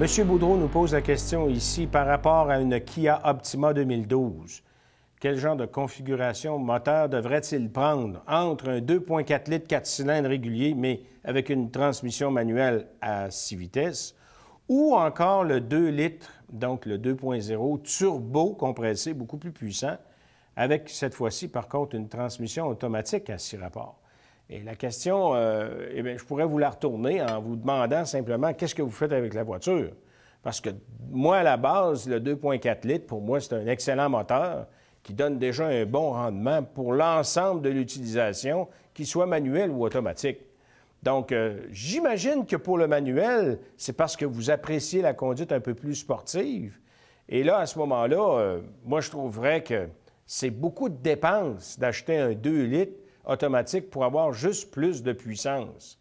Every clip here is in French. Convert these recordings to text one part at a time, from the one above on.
Monsieur Boudreau nous pose la question ici par rapport à une Kia Optima 2012. Quel genre de configuration moteur devrait-il prendre entre un 2.4 litres 4 cylindres régulier, mais avec une transmission manuelle à 6 vitesses, ou encore le 2 litres, donc le 2.0 turbo compressé, beaucoup plus puissant, avec cette fois-ci, par contre, une transmission automatique à 6 rapports? Et la question, euh, eh je pourrais vous la retourner en vous demandant simplement qu'est-ce que vous faites avec la voiture. Parce que moi, à la base, le 2.4 litres, pour moi, c'est un excellent moteur qui donne déjà un bon rendement pour l'ensemble de l'utilisation, qu'il soit manuel ou automatique. Donc, euh, j'imagine que pour le manuel, c'est parce que vous appréciez la conduite un peu plus sportive. Et là, à ce moment-là, euh, moi, je trouverais que c'est beaucoup de dépenses d'acheter un 2 litres automatique pour avoir juste plus de puissance.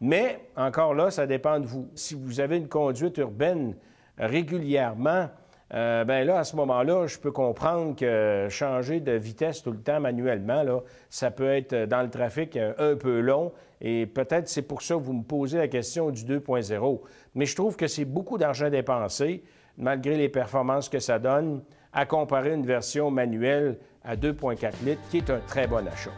Mais encore là, ça dépend de vous. Si vous avez une conduite urbaine régulièrement, euh, ben là, à ce moment-là, je peux comprendre que changer de vitesse tout le temps manuellement, là, ça peut être euh, dans le trafic euh, un peu long. Et peut-être c'est pour ça que vous me posez la question du 2.0. Mais je trouve que c'est beaucoup d'argent dépensé, malgré les performances que ça donne, à comparer une version manuelle à 2.4 litres, qui est un très bon achat.